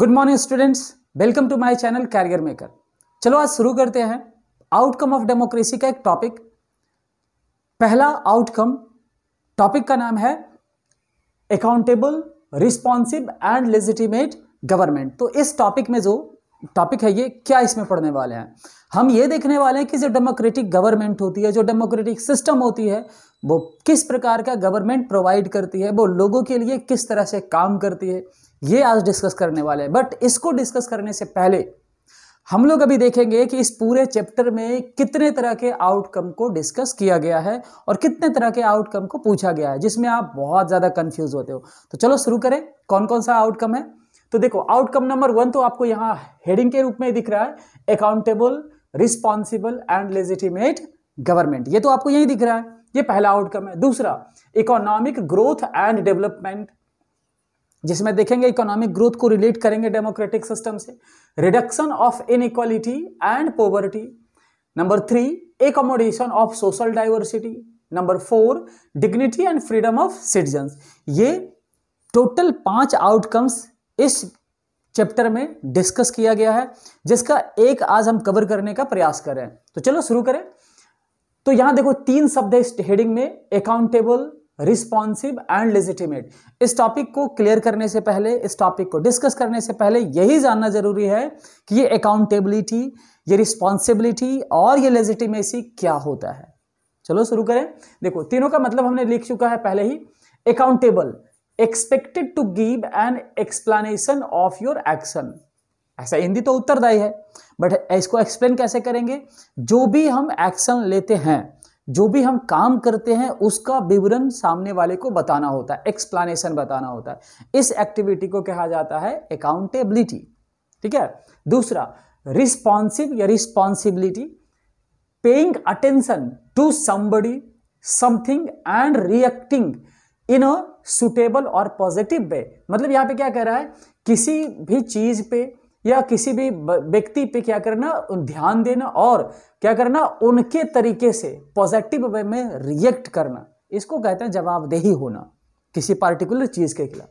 good morning students welcome to my channel career maker चलो आज शुरू करते हैं आउटकम ऑफ डेमोक्रेसी का एक टॉपिक पहला आउटकम टॉपिक का नाम है accountable responsive and legitimate government तो इस टॉपिक में जो टॉपिक है ये क्या इसमें पढ़ने वाले हैं हम ये देखने वाले हैं कि जो डेमोक्रेटिक गवर्नमेंट होती है जो डेमोक्रेटिक सिस्टम होती है वो किस प्रकार का गवर्नमेंट प्रोवाइड करती है वो लोगों के लिए किस तरह से काम करती है ये आज डिस्कस करने वाले हैं बट इसको डिस्कस करने से पहले हम लोग अभी देखेंगे कि इस पूरे चैप्टर में कितने तरह के आउटकम को डिस्कस किया गया है और कितने तरह के आउटकम को पूछा गया है जिसमें आप बहुत ज़्यादा कंफ्यूज होते हो तो चलो शुरू करें कौन कौन सा आउटकम है तो देखो आउटकम नंबर वन तो आपको यहाँ हेडिंग के रूप में दिख रहा है accountable responsible and legitimate government ये तो आपको यही दिख रहा है ये पहला आउटकम है दूसरा इकोनॉमिक ग्रोथ एंड डेवलपमेंट जिसमें देखेंगे इकोनॉमिक ग्रोथ को रिलेट करेंगे डेमोक्रेटिक सिस्टम से reduction of inequality and poverty number three accommodation of social diversity number four dignity and freedom of citizen ये टोटल पांच आउटकम्स इस चैप्टर में डिस्कस किया गया है जिसका एक आज हम कवर करने का प्रयास कर रहे हैं तो चलो शुरू करें तो यहां देखो तीन शब्द है इस हेडिंग में अकाउंटेबल रिस्पॉन्सिव एंड लेजिटिमेट इस टॉपिक को क्लियर करने से पहले इस टॉपिक को डिस्कस करने से पहले यही जानना जरूरी है कि ये अकाउंटेबिलिटी ये रिस्पॉन्सिबिलिटी और ये लेजिटिमेसी क्या होता है चलो शुरू करें देखो तीनों का मतलब हमने लिख चुका है पहले ही accountable expected to give an explanation of your action ऐसा हिंदी तो उत्तरदायी है बट इसको एक्सप्लेन कैसे करेंगे जो भी हम एक्शन लेते हैं जो भी हम काम करते हैं उसका विवरण सामने वाले को बताना होता है एक्सप्लेनेशन बताना होता है इस एक्टिविटी को कहा जाता है अकाउंटेबिलिटी ठीक है दूसरा रिस्पॉन्सिव या responsibility paying attention to somebody something and reacting in a suitable और पॉजिटिव वे मतलब यहां पे क्या कह रहा है किसी भी चीज़ पे या किसी भी व्यक्ति पे क्या करना ध्यान देना और क्या करना उनके तरीके से पॉजिटिव वे में रिएक्ट करना इसको कहते हैं जवाबदेही होना किसी पार्टिकुलर चीज़ के खिलाफ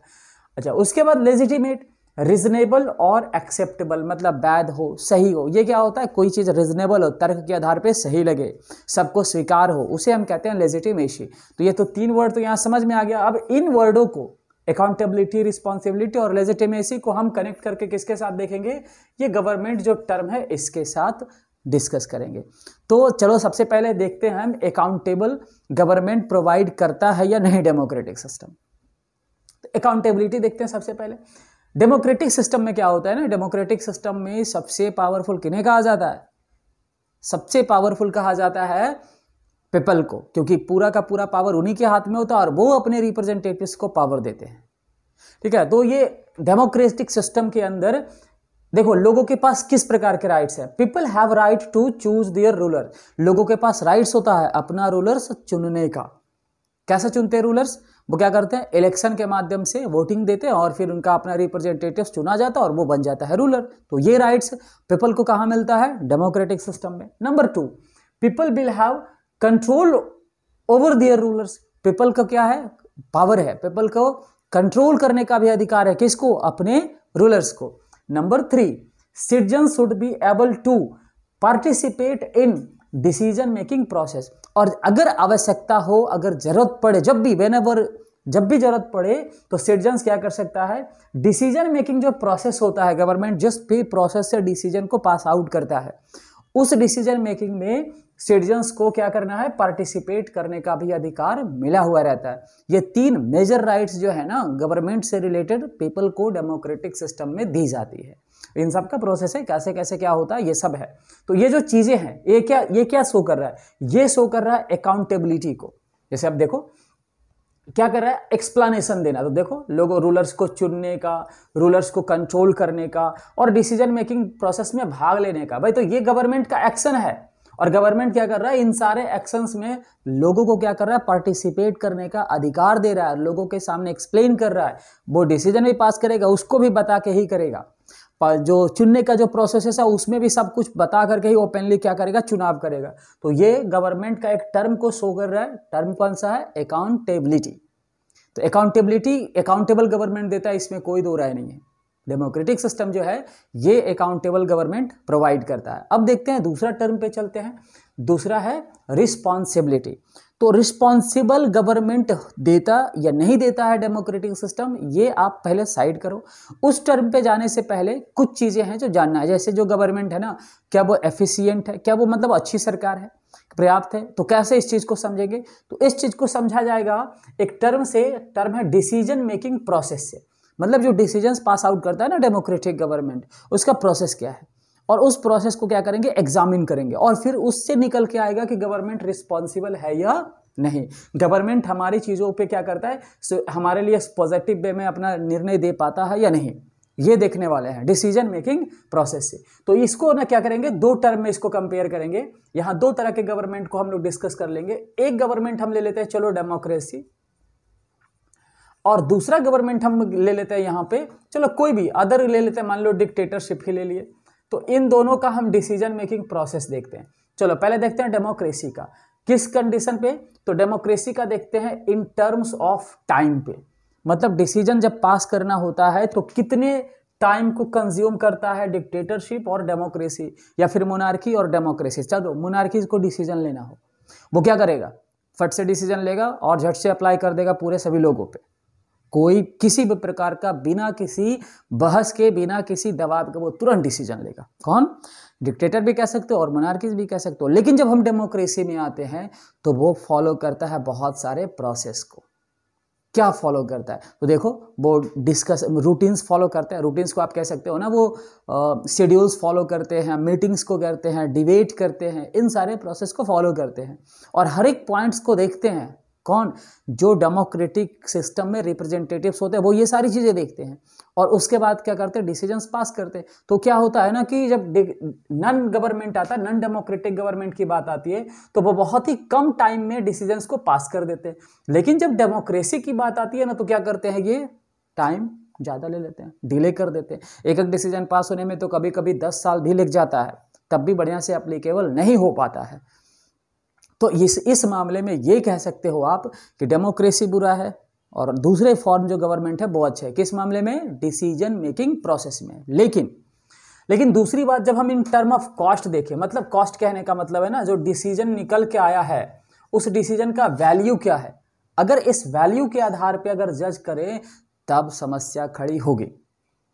अच्छा उसके बाद लेजिटिमेट रिजनेबल और एक्सेप्टेबल मतलब वैध हो सही हो ये क्या होता है कोई चीज़ रिजनेबल हो तर्क के आधार पे सही लगे सबको स्वीकार हो उसे हम कहते हैं लेजिटिमेशी तो ये तो तीन वर्ड तो यहाँ समझ में आ गया अब इन वर्डों को अकाउंटेबिलिटी रिस्पॉन्सिबिलिटी और लेजिटिमेसी को हम कनेक्ट करके किसके साथ देखेंगे ये गवर्नमेंट जो टर्म है इसके साथ डिस्कस करेंगे तो चलो सबसे पहले देखते हैं हम अकाउंटेबल गवर्नमेंट प्रोवाइड करता है या नहीं डेमोक्रेटिक सिस्टम तो अकाउंटेबिलिटी देखते हैं सबसे पहले डेमोक्रेटिक सिस्टम में क्या होता है ना डेमोक्रेटिक सिस्टम में सबसे पावरफुल किन्हें कहा जाता है सबसे पावरफुल कहा जाता है पीपल को क्योंकि पूरा का पूरा पावर उन्हीं के हाथ में होता है और वो अपने रिप्रेजेंटेटिव्स को पावर देते हैं ठीक है तो ये डेमोक्रेटिक सिस्टम के अंदर देखो लोगों के पास किस प्रकार के राइट्स है people have right to choose their ruler लोगों के पास राइट्स होता है अपना रूलर्स चुनने का कैसे चुनते हैं रूलर्स वो क्या करते हैं इलेक्शन के माध्यम से वोटिंग देते हैं और फिर उनका अपना रिप्रेजेंटेटिव चुना जाता है और वो बन जाता है रूलर तो ये राइट्स पीपल को कहाँ मिलता है डेमोक्रेटिक सिस्टम में number two people will have control over their rulers people का क्या है पावर है पीपल को कंट्रोल करने का भी अधिकार है किसको अपने रूलर्स को number three citizen should be able to participate in decision making process और अगर आवश्यकता हो अगर जरूरत पड़े जब भी वेन एवर जब भी जरूरत पड़े तो सिटीजन क्या कर सकता है डिसीजन मेकिंग जो प्रोसेस होता है गवर्नमेंट जिस भी प्रोसेस से डिसीजन को पास आउट करता है उस डिसीजन मेकिंग में सिटीजन्स को क्या करना है पार्टिसिपेट करने का भी अधिकार मिला हुआ रहता है ये तीन मेजर राइट्स जो है ना गवर्नमेंट से रिलेटेड पीपल को डेमोक्रेटिक सिस्टम में दी जाती है इन सब का प्रोसेस है कैसे कैसे क्या होता है ये सब है तो ये जो चीज़ें हैं ये क्या ये क्या शो कर रहा है ये शो कर रहा है अकाउंटेबिलिटी को जैसे आप देखो क्या कर रहा है एक्सप्लानेशन देना तो देखो लोगों रूलर्स को चुनने का रूलर्स को कंट्रोल करने का और डिसीजन मेकिंग प्रोसेस में भाग लेने का भाई तो ये गवर्नमेंट का एक्शन है और गवर्नमेंट क्या कर रहा है इन सारे एक्शंस में लोगों को क्या कर रहा है पार्टिसिपेट करने का अधिकार दे रहा है लोगों के सामने एक्सप्लेन कर रहा है वो डिसीजन भी पास करेगा उसको भी बता के ही करेगा जो चुनने का जो प्रोसेस है उसमें भी सब कुछ बता करके ही ओपनली क्या करेगा चुनाव करेगा तो ये गवर्नमेंट का एक टर्म को शो कर रहा है टर्म कौन सा है अकाउंटेबिलिटी तो अकाउंटेबिलिटी अकाउंटेबल गवर्नमेंट देता है इसमें कोई दो राय नहीं है डेमोक्रेटिक सिस्टम जो है ये अकाउंटेबल गवर्नमेंट प्रोवाइड करता है अब देखते हैं दूसरा टर्म पे चलते हैं दूसरा है रिस्पॉन्सिबिलिटी तो रिस्पॉन्सिबल गवर्नमेंट देता या नहीं देता है डेमोक्रेटिक सिस्टम ये आप पहले साइड करो उस टर्म पे जाने से पहले कुछ चीज़ें हैं जो जानना है जैसे जो गवर्नमेंट है ना क्या वो एफिशियंट है क्या वो मतलब अच्छी सरकार है पर्याप्त है तो कैसे इस चीज़ को समझेंगे तो इस चीज़ को समझा जाएगा एक टर्म से टर्म है डिसीजन मेकिंग प्रोसेस से मतलब जो डिसीजंस पास आउट करता है ना डेमोक्रेटिक गवर्नमेंट उसका प्रोसेस क्या है और उस प्रोसेस को क्या करेंगे एग्जामिन करेंगे और फिर उससे निकल के आएगा कि गवर्नमेंट रिस्पॉन्सिबल है या नहीं गवर्नमेंट हमारी चीज़ों पे क्या करता है हमारे लिए पॉजिटिव वे में अपना निर्णय दे पाता है या नहीं ये देखने वाले हैं डिसीजन मेकिंग प्रोसेस से तो इसको ना क्या करेंगे दो टर्म में इसको कंपेयर करेंगे यहाँ दो तरह के गवर्नमेंट को हम लोग डिस्कस कर लेंगे एक गवर्नमेंट हम ले लेते हैं चलो डेमोक्रेसी और दूसरा गवर्नमेंट हम ले लेते हैं यहाँ पे चलो कोई भी अदर ले लेते हैं मान लो डिक्टेटरशिप ही ले लिए तो इन दोनों का हम डिसीजन मेकिंग प्रोसेस देखते हैं चलो पहले देखते हैं डेमोक्रेसी का किस कंडीशन पे तो डेमोक्रेसी का देखते हैं इन टर्म्स ऑफ टाइम पे मतलब डिसीजन जब पास करना होता है तो कितने टाइम को कंज्यूम करता है डिक्टेटरशिप और डेमोक्रेसी या फिर मोनार्की और डेमोक्रेसी चलो मोनार्की को डिसीजन लेना हो वो क्या करेगा फट से डिसीजन लेगा और झट से अप्लाई कर देगा पूरे सभी लोगों पर कोई किसी भी प्रकार का बिना किसी बहस के बिना किसी दबाव के वो तुरंत डिसीजन लेगा कौन डिक्टेटर भी कह सकते हो और मनार्किस भी कह सकते हो लेकिन जब हम डेमोक्रेसी में आते हैं तो वो फॉलो करता है बहुत सारे प्रोसेस को क्या फॉलो करता है तो देखो वो डिस्कस रूटीन्स फॉलो करते हैं रूटीन्स को आप कह सकते हो ना वो शेड्यूल्स फॉलो करते हैं मीटिंग्स को करते हैं डिबेट करते हैं इन सारे प्रोसेस को फॉलो करते हैं और हर एक पॉइंट्स को देखते हैं कौन जो डेमोक्रेटिक सिस्टम में रिप्रेजेंटेटिव्स होते हैं वो ये सारी चीज़ें देखते हैं और उसके बाद क्या करते हैं डिसीजंस पास करते हैं तो क्या होता है ना कि जब नॉन गवर्नमेंट आता है नॉन डेमोक्रेटिक गवर्नमेंट की बात आती है तो वो बहुत ही कम टाइम में डिसीजंस को पास कर देते हैं लेकिन जब डेमोक्रेसी की बात आती है ना तो क्या करते हैं ये टाइम ज़्यादा ले लेते हैं डिले कर देते हैं एक एक डिसीजन पास होने में तो कभी कभी दस साल भी लग जाता है तब भी बढ़िया से अप्लीकेबल नहीं हो पाता है तो इस इस मामले में ये कह सकते हो आप कि डेमोक्रेसी बुरा है और दूसरे फॉर्म जो गवर्नमेंट है वो अच्छे है किस मामले में डिसीजन मेकिंग प्रोसेस में लेकिन लेकिन दूसरी बात जब हम इन टर्म ऑफ कॉस्ट देखें मतलब कॉस्ट कहने का मतलब है ना जो डिसीजन निकल के आया है उस डिसीजन का वैल्यू क्या है अगर इस वैल्यू के आधार पर अगर जज करें तब समस्या खड़ी होगी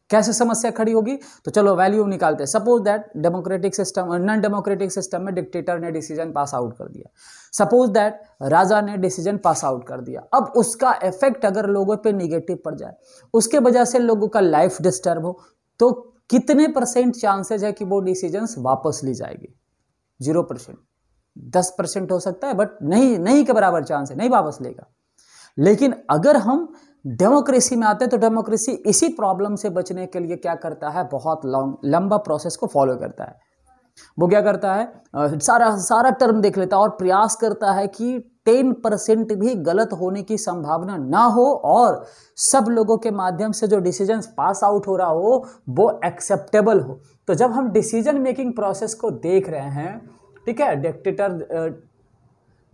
कैसे समस्या खड़ी होगी तो चलो वैल्यू निकालते हैं suppose that democratic system non democratic system में डिक्टेटर ने डिसीजन पास आउट कर दिया सपोज दैट राजा ने डिसीजन पास आउट कर दिया अब उसका इफेक्ट अगर लोगों पे निगेटिव पड़ जाए उसके वजह से लोगों का लाइफ डिस्टर्ब हो तो कितने परसेंट चांसेज है कि वो डिसीजन वापस ली जाएगी जीरो परसेंट दस परसेंट हो सकता है बट नहीं नहीं के बराबर चांस है नहीं वापस लेगा लेकिन अगर हम डेमोक्रेसी में आते हैं तो डेमोक्रेसी इसी प्रॉब्लम से बचने के लिए क्या करता है बहुत लॉन्ग लंबा प्रोसेस को फॉलो करता है वो क्या करता है सारा सारा टर्म देख लेता है और प्रयास करता है कि टेन परसेंट भी गलत होने की संभावना ना हो और सब लोगों के माध्यम से जो डिसीजन पास आउट हो रहा हो वो एक्सेप्टेबल हो तो जब हम डिसीजन मेकिंग प्रोसेस को देख रहे हैं ठीक है डिक्टेटर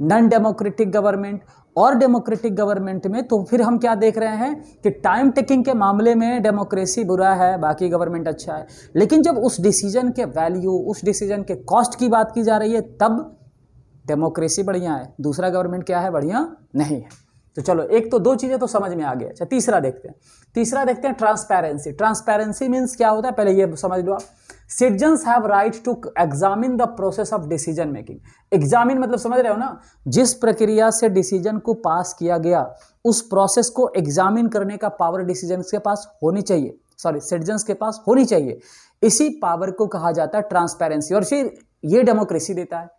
नॉन डेमोक्रेटिक गवर्नमेंट और डेमोक्रेटिक गवर्नमेंट में तो फिर हम क्या देख रहे हैं कि टाइम टेकिंग के मामले में डेमोक्रेसी बुरा है बाकी गवर्नमेंट अच्छा है लेकिन जब उस डिसीजन के वैल्यू उस डिसीजन के कॉस्ट की बात की जा रही है तब डेमोक्रेसी बढ़िया है दूसरा गवर्नमेंट क्या है बढ़िया नहीं है तो चलो एक तो दो चीज़ें तो समझ में आ गया अच्छा तीसरा देखते हैं तीसरा देखते हैं ट्रांसपेरेंसी ट्रांसपेरेंसी मीन्स क्या होता है पहले ये समझ लो आप citizens have right to examine the process of decision making examine मतलब समझ रहे हो ना जिस प्रक्रिया से डिसीजन को पास किया गया उस प्रोसेस को एग्जामिन करने का पावर डिसीजन के पास होनी चाहिए सॉरी सिटीजन्स के पास होनी चाहिए इसी पावर को कहा जाता है ट्रांसपेरेंसी और फिर ये डेमोक्रेसी देता है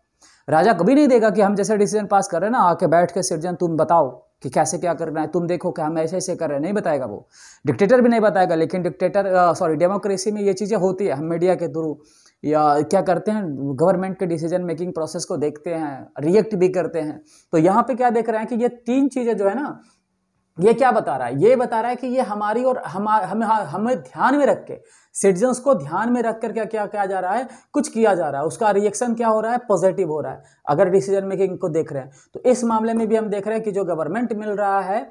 राजा कभी नहीं देगा कि हम जैसे डिसीजन पास कर रहे हैं ना आके बैठ के सिटीजन तुम बताओ कि कैसे क्या करना है तुम देखो कि हम ऐसे ऐसे कर रहे हैं नहीं बताएगा वो डिक्टेटर भी नहीं बताएगा लेकिन डिक्टेटर सॉरी डेमोक्रेसी में ये चीज़ें होती है हम मीडिया के थ्रू या क्या करते हैं गवर्नमेंट के डिसीजन मेकिंग प्रोसेस को देखते हैं रिएक्ट भी करते हैं तो यहाँ पे क्या देख रहे हैं कि ये तीन चीज़ें जो है ना ये क्या बता रहा है ये बता रहा है कि ये हमारी और हम हम हमें ध्यान में रख के सिटीजन्स को ध्यान में रख कर क्या क्या किया जा रहा है कुछ किया जा रहा है उसका रिएक्शन क्या हो रहा है पॉजिटिव हो रहा है अगर डिसीजन मेकिंग को देख रहे हैं तो इस मामले में भी हम देख रहे हैं कि जो गवर्नमेंट मिल रहा है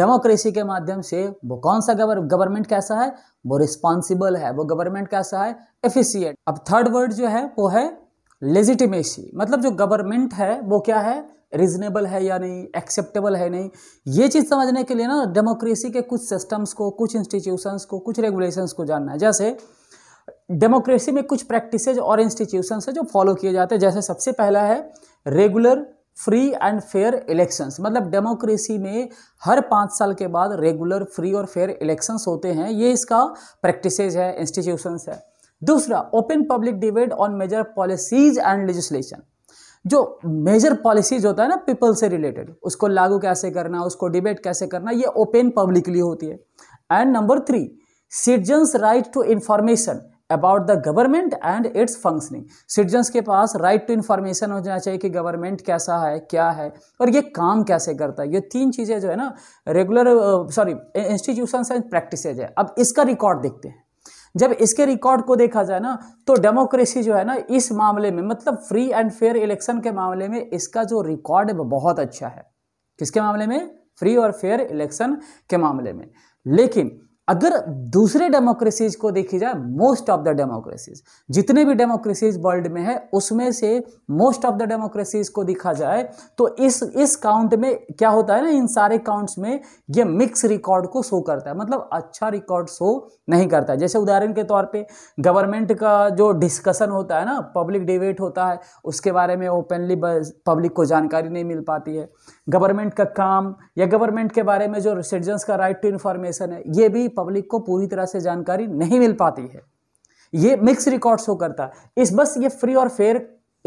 डेमोक्रेसी के माध्यम से वो कौन सा गवर्नमेंट कैसा है वो रिस्पॉन्सिबल है वो गवर्नमेंट कैसा है एफिसियंट अब थर्ड वर्ड जो है वो है लेजिटिमेसी मतलब जो गवर्नमेंट है वो क्या है रीजनेबल है या नहीं एक्सेप्टेबल है नहीं ये चीज़ समझने के लिए ना डेमोक्रेसी के कुछ सिस्टम्स को कुछ इंस्टीट्यूशंस को कुछ रेगुलेशंस को जानना है जैसे डेमोक्रेसी में कुछ प्रैक्टिसेज और इंस्टीट्यूशंस है जो फॉलो किए जाते हैं जैसे सबसे पहला है regular free and fair elections मतलब डेमोक्रेसी में हर पाँच साल के बाद रेगुलर फ्री और फेयर इलेक्शंस होते हैं ये इसका प्रैक्टिसेज है इंस्टीट्यूशंस है दूसरा open public debate on major policies and legislation जो मेजर पॉलिसीज होता है ना पीपल से रिलेटेड उसको लागू कैसे करना उसको डिबेट कैसे करना ये ओपन पब्लिकली होती है and number three citizens right to information about the government and its functioning citizens के पास राइट टू इन्फॉर्मेशन हो जाना चाहिए कि गवर्नमेंट कैसा है क्या है और ये काम कैसे करता है ये तीन चीज़ें जो है ना regular sorry institution and practice है अब इसका रिकॉर्ड देखते हैं जब इसके रिकॉर्ड को देखा जाए ना तो डेमोक्रेसी जो है ना इस मामले में मतलब फ्री एंड फेयर इलेक्शन के मामले में इसका जो रिकॉर्ड है वो बहुत अच्छा है किसके मामले में फ्री और फेयर इलेक्शन के मामले में लेकिन अगर दूसरे डेमोक्रेसीज को देखी जाए मोस्ट ऑफ द डेमोक्रेसीज जितने भी डेमोक्रेसीज वर्ल्ड में है उसमें से मोस्ट ऑफ द डेमोक्रेसीज को देखा जाए तो इस इस काउंट में क्या होता है ना इन सारे काउंट्स में ये मिक्स रिकॉर्ड को शो करता है मतलब अच्छा रिकॉर्ड शो नहीं करता जैसे उदाहरण के तौर पर गवर्नमेंट का जो डिस्कशन होता है ना पब्लिक डिबेट होता है उसके बारे में ओपनली पब्लिक को जानकारी नहीं मिल पाती है गवर्नमेंट का काम या गवर्नमेंट के बारे में जो सिटीजन्स का राइट टू इन्फॉर्मेशन है ये भी पब्लिक को पूरी तरह से जानकारी नहीं मिल पाती है ये मिक्स रिकॉर्ड शो करता है इस बस ये फ्री और फेयर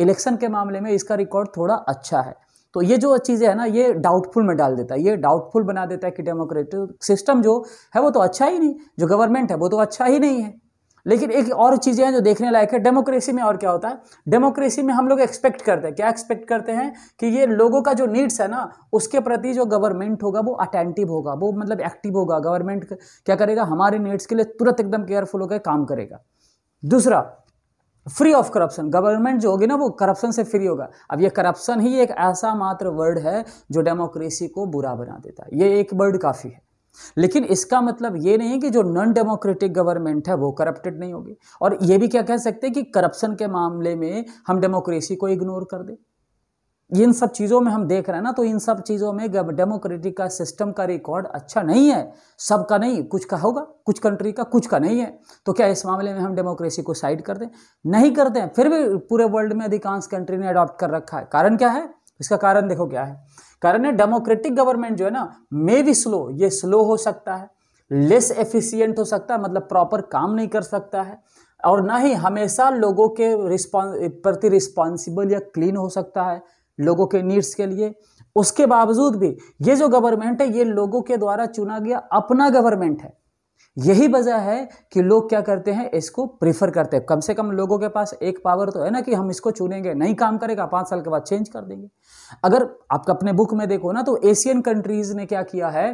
इलेक्शन के मामले में इसका रिकॉर्ड थोड़ा अच्छा है तो ये जो चीज़ें है ना ये डाउटफुल में डाल देता है ये डाउटफुल बना देता है कि डेमोक्रेटिक सिस्टम जो है वो तो अच्छा ही नहीं जो गवर्नमेंट है वो तो अच्छा ही नहीं है लेकिन एक और चीज़ें हैं जो देखने लायक है डेमोक्रेसी में और क्या होता है डेमोक्रेसी में हम लोग एक्सपेक्ट करते हैं क्या एक्सपेक्ट करते हैं कि ये लोगों का जो नीड्स है ना उसके प्रति जो गवर्नमेंट होगा वो अटेंटिव होगा वो मतलब एक्टिव होगा गवर्नमेंट क्या करेगा हमारे नीड्स के लिए तुरंत एकदम केयरफुल होकर काम करेगा दूसरा फ्री ऑफ करप्शन गवर्नमेंट जो होगी ना वो करप्शन से फ्री होगा अब ये करप्शन ही एक ऐसा मात्र वर्ड है जो डेमोक्रेसी को बुरा बना देता है ये एक वर्ड काफ़ी है लेकिन इसका मतलब ये नहीं कि जो नॉन डेमोक्रेटिक गवर्नमेंट है वो करप्टेड नहीं होगी और ये भी क्या कह सकते हैं कि करप्शन के मामले में हम डेमोक्रेसी को इग्नोर कर दें इन सब चीज़ों में हम देख रहे हैं ना तो इन सब चीज़ों में डेमोक्रेटिक का सिस्टम का रिकॉर्ड अच्छा नहीं है सबका नहीं कुछ का होगा कुछ कंट्री का कुछ का नहीं है तो क्या इस मामले में हम डेमोक्रेसी को साइड कर दें नहीं करते हैं फिर भी पूरे वर्ल्ड में अधिकांश कंट्री ने अडॉप्ट कर रखा है कारण क्या है इसका कारण देखो क्या है कारण डेमोक्रेटिक गवर्नमेंट जो है ना मे भी स्लो ये स्लो हो सकता है लेस एफिशिएंट हो सकता है मतलब प्रॉपर काम नहीं कर सकता है और ना ही हमेशा लोगों के रिस्पॉन् प्रति रिस्पॉन्सिबल या क्लीन हो सकता है लोगों के नीड्स के लिए उसके बावजूद भी ये जो गवर्नमेंट है ये लोगों के द्वारा चुना गया अपना गवर्नमेंट है यही वजह है कि लोग क्या करते हैं इसको प्रेफर करते हैं कम से कम लोगों के पास एक पावर तो है ना कि हम इसको चुनेंगे नहीं काम करेगा पाँच साल के बाद चेंज कर देंगे अगर आप अपने बुक में देखो ना तो एशियन कंट्रीज ने क्या किया है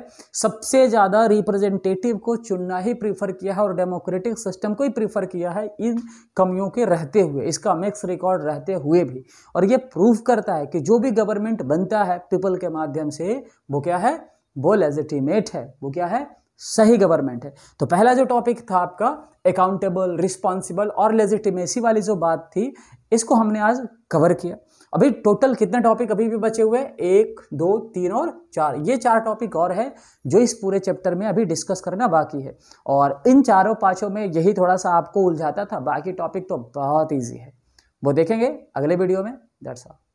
सबसे ज़्यादा रिप्रेजेंटेटिव को चुनना ही प्रीफर किया है और डेमोक्रेटिक सिस्टम को ही प्रीफर किया है इन कमियों के रहते हुए इसका मिक्स रिकॉर्ड रहते हुए भी और ये प्रूव करता है कि जो भी गवर्नमेंट बनता है पीपल के माध्यम से वो क्या है वो लेजिटिमेट है वो क्या है सही गवर्नमेंट है तो पहला जो टॉपिक था आपका अकाउंटेबल रिस्पॉन्सिबल और लेजिटिमेसी वाली जो बात थी इसको हमने आज कवर किया अभी टोटल कितने टॉपिक अभी भी बचे हुए हैं एक दो तीन और चार ये चार टॉपिक और है जो इस पूरे चैप्टर में अभी डिस्कस करना बाकी है और इन चारों पांचों में यही थोड़ा सा आपको उलझाता था बाकी टॉपिक तो बहुत ईजी है वो देखेंगे अगले वीडियो में दैट्स